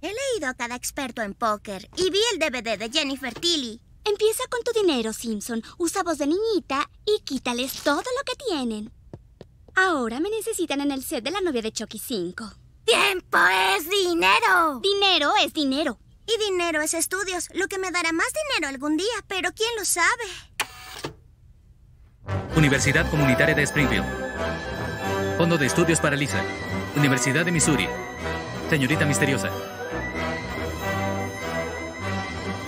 He leído a cada experto en póker y vi el DVD de Jennifer Tilly. Empieza con tu dinero, Simpson. Usa voz de niñita y quítales todo lo que tienen. Ahora me necesitan en el set de la novia de Chucky 5. ¡Tiempo es dinero! Dinero es dinero. Y dinero es estudios, lo que me dará más dinero algún día, pero ¿quién lo sabe? Universidad Comunitaria de Springfield. Fondo de Estudios para Lisa. Universidad de Missouri. Señorita Misteriosa.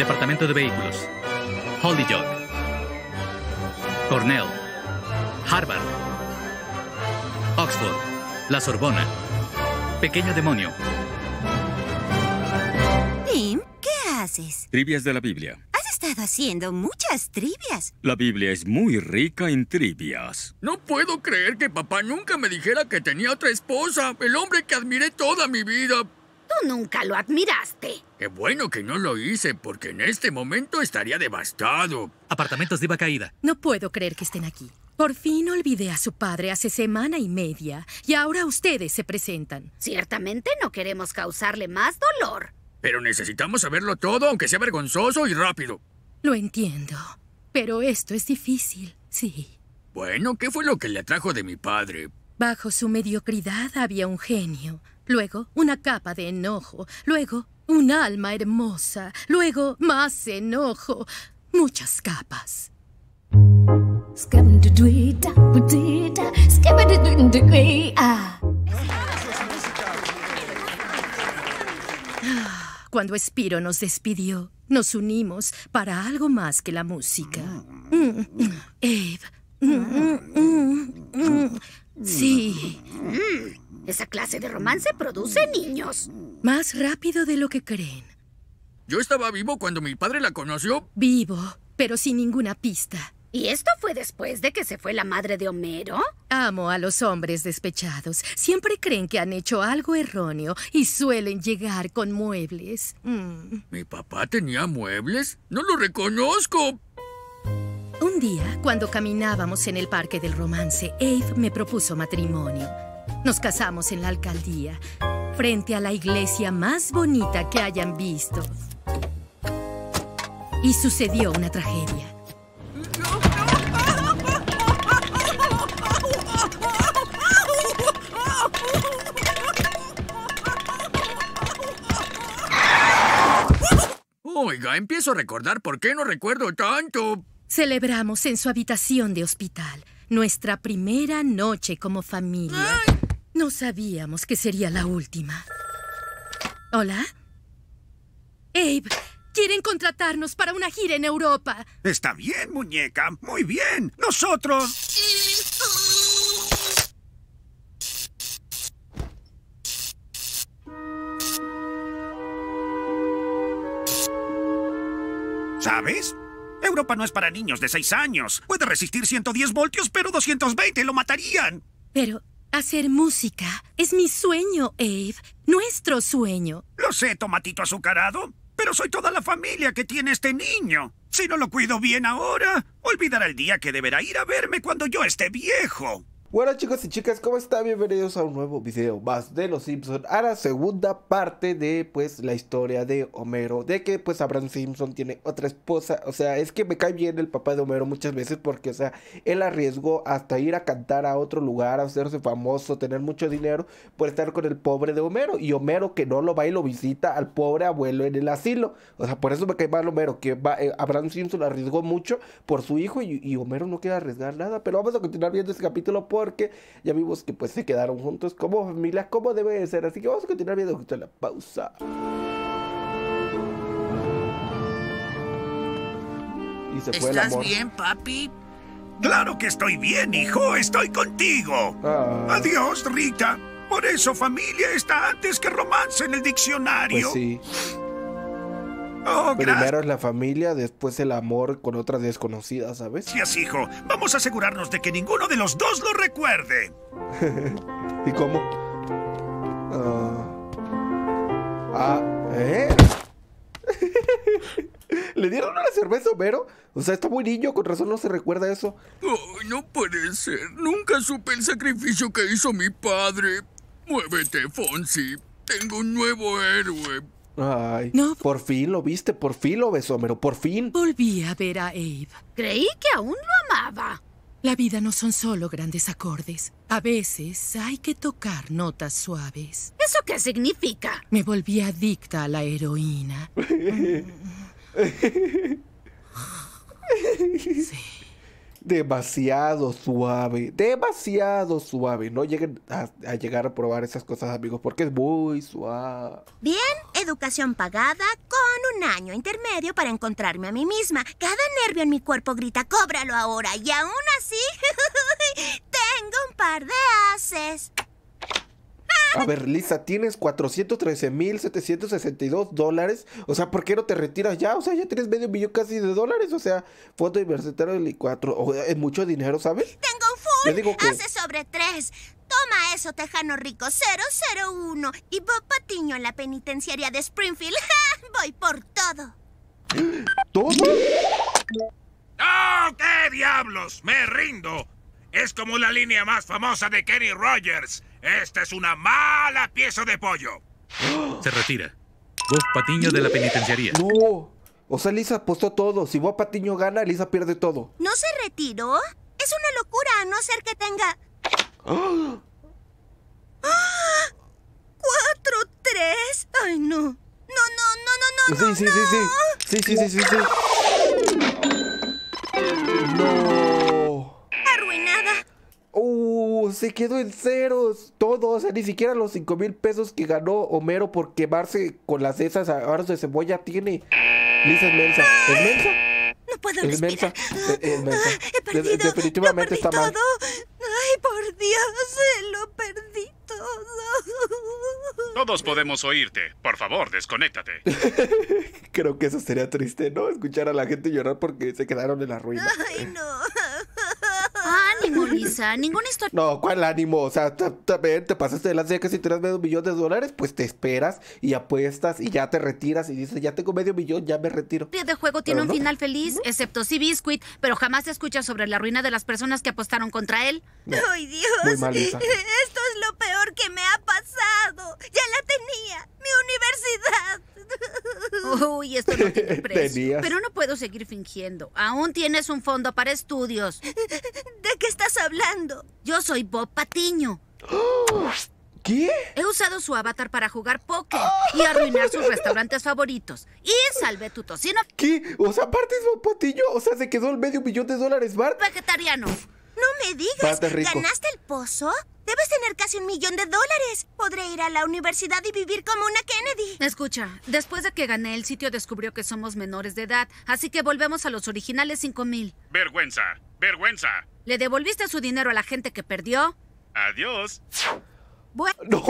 Departamento de Vehículos, Holyoke, Cornell, Harvard, Oxford, La Sorbona, Pequeño Demonio. Tim, ¿qué haces? Trivias de la Biblia. Has estado haciendo muchas trivias. La Biblia es muy rica en trivias. No puedo creer que papá nunca me dijera que tenía otra esposa, el hombre que admiré toda mi vida. Tú nunca lo admiraste. Qué bueno que no lo hice, porque en este momento estaría devastado. Apartamentos iba Caída. No puedo creer que estén aquí. Por fin olvidé a su padre hace semana y media, y ahora ustedes se presentan. Ciertamente no queremos causarle más dolor. Pero necesitamos saberlo todo, aunque sea vergonzoso y rápido. Lo entiendo, pero esto es difícil, sí. Bueno, ¿qué fue lo que le atrajo de mi padre? Bajo su mediocridad había un genio, luego una capa de enojo, luego un alma hermosa, luego más enojo, muchas capas. Cuando Spiro nos despidió, nos unimos para algo más que la música. Mm. Mm. Eve, mm. de romance produce niños? Más rápido de lo que creen. Yo estaba vivo cuando mi padre la conoció. Vivo, pero sin ninguna pista. ¿Y esto fue después de que se fue la madre de Homero? Amo a los hombres despechados. Siempre creen que han hecho algo erróneo y suelen llegar con muebles. Mm. ¿Mi papá tenía muebles? No lo reconozco. Un día, cuando caminábamos en el Parque del Romance, Abe me propuso matrimonio. Nos casamos en la alcaldía, frente a la iglesia más bonita que hayan visto. Y sucedió una tragedia. Oiga, empiezo a recordar por qué no recuerdo tanto. Celebramos en su habitación de hospital nuestra primera noche como familia. ¡Ay! No sabíamos que sería la última. ¿Hola? Abe, quieren contratarnos para una gira en Europa. Está bien, muñeca. Muy bien. Nosotros. ¿Sabes? Europa no es para niños de 6 años. Puede resistir 110 voltios, pero 220 lo matarían. Pero Hacer música es mi sueño, Abe. Nuestro sueño. Lo sé, tomatito azucarado. Pero soy toda la familia que tiene este niño. Si no lo cuido bien ahora, olvidará el día que deberá ir a verme cuando yo esté viejo. Bueno chicos y chicas, ¿cómo están? Bienvenidos a un nuevo video más de Los Simpsons A la segunda parte de pues la historia de Homero De que pues Abraham Simpson tiene otra esposa O sea, es que me cae bien el papá de Homero muchas veces Porque o sea, él arriesgó hasta ir a cantar a otro lugar hacerse famoso, tener mucho dinero Por estar con el pobre de Homero Y Homero que no lo va y lo visita al pobre abuelo en el asilo O sea, por eso me cae mal Homero Que eh, Abraham Simpson arriesgó mucho por su hijo y, y, Homero no quiere arriesgar nada Pero vamos a continuar viendo este capítulo por porque ya vimos que pues se quedaron juntos como familia, como debe de ser. Así que vamos a continuar viendo justo la pausa. ¿Estás bien, papi? Claro que estoy bien, hijo. Estoy contigo. Ah. Adiós, Rita. Por eso familia está antes que romance en el diccionario. Pues sí. Primero es la familia, después el amor con otras desconocidas, ¿sabes? es, hijo. Vamos a asegurarnos de que ninguno de los dos lo recuerde. ¿Y cómo? Ah, ah ¿eh? ¿Le dieron una cerveza Homero? O sea, está muy niño, con razón no se recuerda eso. no puede ser. Nunca supe el sacrificio que hizo mi padre. Muévete, Fonsi. Tengo un nuevo héroe. Ay, no. Por fin lo viste, por fin lo besó, pero por fin. Volví a ver a Abe. Creí que aún lo amaba. La vida no son solo grandes acordes. A veces hay que tocar notas suaves. ¿Eso qué significa? Me volví adicta a la heroína. Mm. sí demasiado suave, demasiado suave. No lleguen a, llegar a probar esas cosas, amigos, porque es muy suave. Bien, educación pagada con un año intermedio para encontrarme a mí misma. Cada nervio en mi cuerpo grita, cóbralo ahora, y aún así tengo un par de haces. A ver, Lisa, tienes 413.762 dólares. O sea, ¿por qué no te retiras ya? O sea, ya tienes medio millón casi de dólares. O sea, foto universitario i 4. es mucho dinero, ¿sabes? Tengo full. Hace sobre tres. Toma eso, Tejano Rico 001. Y Bob Patiño en la penitenciaria de Springfield. Voy por todo. ¿Todo? ¡No! qué diablos! Me rindo. Es como la línea más famosa de Kenny Rogers. ¡Esta es una mala pieza de pollo! Se retira. Vos Patiño de la penitenciaría. ¡No! O sea, Lisa apostó todo. Si vos Patiño gana, Lisa pierde todo. ¿No se retiró? Es una locura, a no ser que tenga... ¡Ah! ¡Cuatro, tres! ¡Ay, no! ¡No, no, no, no, no, no! Sí, sí, sí, sí. Sí, sí, sí, sí, sí. No. quedó en ceros. Todo, o sea, ni siquiera los cinco mil pesos que ganó Homero por quemarse con las esas aros de cebolla tiene. lisa es mensa. ¿Es mensa? No puedo es definitivamente está mal. Ay, por Dios, eh, lo perdí todo. Todos podemos oírte. Por favor, desconéctate. Creo que eso sería triste, ¿no? Escuchar a la gente llorar porque se quedaron en la ruina. Ay, no ánimo, Lisa. Ninguna historia. No, ¿cuál ánimo? O sea, también te pasaste de las décadas que si tienes medio millón de dólares, pues te esperas y apuestas y ya te retiras y dices, ya tengo medio millón, ya me retiro. El de juego tiene un final feliz, excepto si Biscuit, pero jamás se escucha sobre la ruina de las personas que apostaron contra él. ¡Ay, Dios! Esto es lo peor que me ha pasado. Ya la tenía, mi universidad. Uy, esto no tiene precio. Pero no puedo seguir fingiendo. Aún tienes un fondo para estudios. ¿De qué estás hablando? Yo soy Bob Patiño. ¿Qué? He usado su avatar para jugar póker y arruinar sus restaurantes favoritos. Y salvé tu tocino. ¿Qué? O sea, aparte es Bob Patiño. O sea, se quedó el medio millón de dólares, Bart. Vegetariano. No me digas. ¿Ganaste el pozo? Debes tener casi un millón de dólares. Podré ir a la universidad y vivir como una Kennedy. Escucha, después de que gané el sitio descubrió que somos menores de edad, así que volvemos a los originales 5000. Vergüenza, vergüenza. ¿Le devolviste su dinero a la gente que perdió? Adiós. No,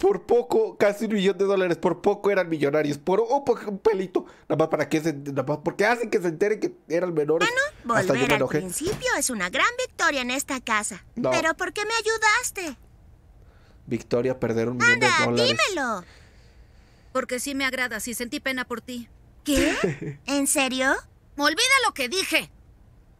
por poco, casi un millón de dólares, por poco eran millonarios, por un, pelito, nada más para que se, nada más porque hacen que se enteren que eran menores. Bueno, ah, volver al principio es una gran victoria en esta casa. Pero ¿por qué me ayudaste? Victoria, perder un millón de dólares. dímelo. Porque sí me agrada, sí sentí pena por ti. ¿Qué? ¿En serio? Olvida lo que dije.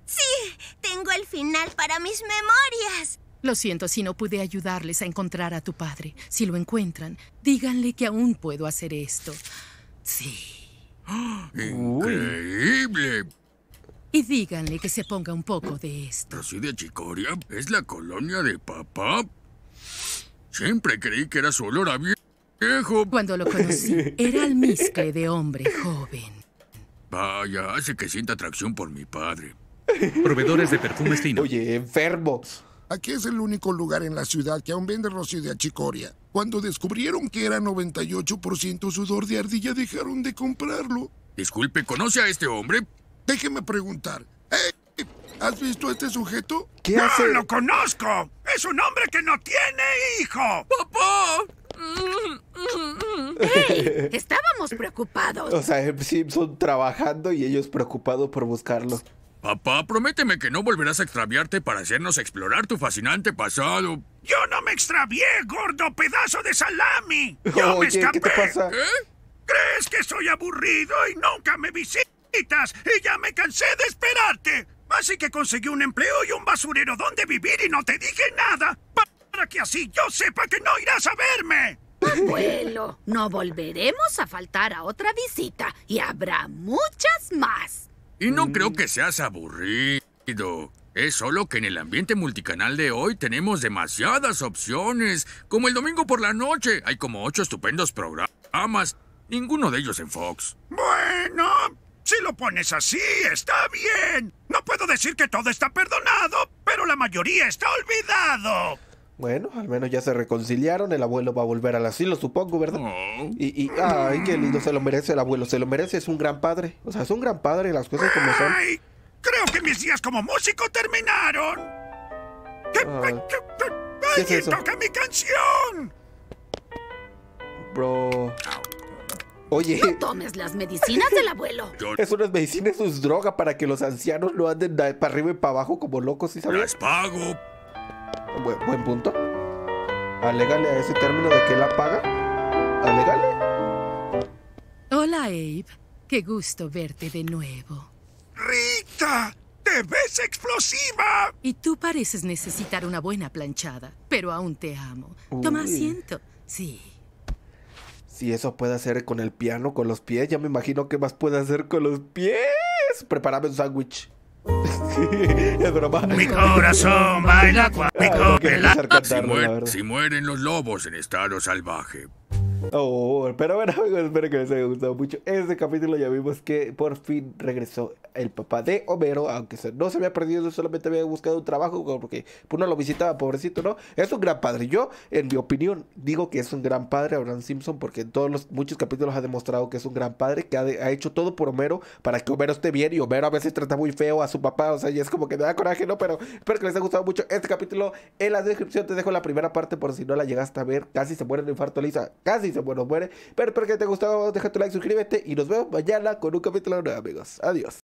Sí, tengo el final para mis memorias. Lo siento si no pude ayudarles a encontrar a tu padre. Si lo encuentran, díganle que aún puedo hacer esto. Sí. Increíble. Y díganle que se ponga un poco de esto. ¿Así de Chicoria? ¿Es la colonia de papá? Siempre creí que era solo olor a Cuando lo conocí, era almizcle de hombre joven. Vaya, hace que sienta atracción por mi padre. Proveedores de perfumes finos. Oye, enfermos. Aquí es el único lugar en la ciudad que aún vende rocío de achicoria. Cuando descubrieron que era 98% sudor de ardilla, dejaron de comprarlo. Disculpe, ¿conoce a este hombre? Déjeme preguntar. Eh, ¿Has visto a este sujeto? ¿Qué ¡No lo conozco! ¡Es un hombre que no tiene hijo! ¡Papá! Estábamos preocupados. O sea, Simpson trabajando y ellos preocupados por buscarlo. Papá, prométeme que no volverás a extraviarte para hacernos explorar tu fascinante pasado. Yo no me extravié, gordo pedazo de salami. Yo me escapé. ¿Qué te pasa? ¿Eh? ¿Crees que soy aburrido y nunca me visitas? Y ya me cansé de esperarte. Así que conseguí un empleo y un basurero donde vivir y no te dije nada. Para que así yo sepa que no irás a verme. Abuelo, no volveremos a faltar a otra visita y habrá muchas más. Y no creo que seas aburrido. Es solo que en el ambiente multicanal de hoy tenemos demasiadas opciones. Como el domingo por la noche, hay como ocho estupendos programas. Ninguno de ellos en Fox. Bueno, si lo pones así, está bien. No puedo decir que todo está perdonado, pero la mayoría está olvidado. Bueno, al menos ya se reconciliaron, el abuelo va a volver al asilo, supongo, ¿verdad? Mm. Y, ay, qué lindo, se lo merece el abuelo, se lo merece, es un gran padre. O sea, es un gran padre, las cosas como son. Ay, creo que mis días como músico terminaron. Ah. toca mi canción! Bro... Oye. No tomes las medicinas del abuelo. es medicina, medicinas, es droga para que los ancianos no anden para arriba y para abajo como locos, ¿sí sabes? Les pago buen, punto. Alégale a ese término de que la paga. Alégale Hola, Abe. Qué gusto verte de nuevo. ¡Rita! ¡Te ves explosiva! Y tú pareces necesitar una buena planchada, pero aún te amo. Toma asiento. Sí. Si eso puede hacer con el piano, con los pies, ya me imagino qué más puede hacer con los pies. Prepárame un sándwich. es broma. Mi corazón baila cuando ah, si, muer si, mueren los lobos en estado salvaje. Oh, pero bueno amigos, espero que les haya gustado mucho este capítulo. Ya vimos que por fin regresó el papá de Homero, aunque no se había perdido, solamente había buscado un trabajo porque uno lo visitaba, pobrecito, ¿no? Es un gran padre. Yo, en mi opinión, digo que es un gran padre Abraham Simpson porque en todos los muchos capítulos ha demostrado que es un gran padre, que ha, hecho todo por Homero para que Homero esté bien y Homero a veces trata muy feo a su papá, o sea, y es como que me da coraje, ¿no? Pero espero que les haya gustado mucho este capítulo. En la descripción te dejo la primera parte por si no la llegaste a ver. Casi se muere el infarto, Lisa. Casi se muere, muere. Pero espero que te haya gustado, deja tu like, suscríbete y nos vemos mañana con un capítulo nuevo, amigos. Adiós.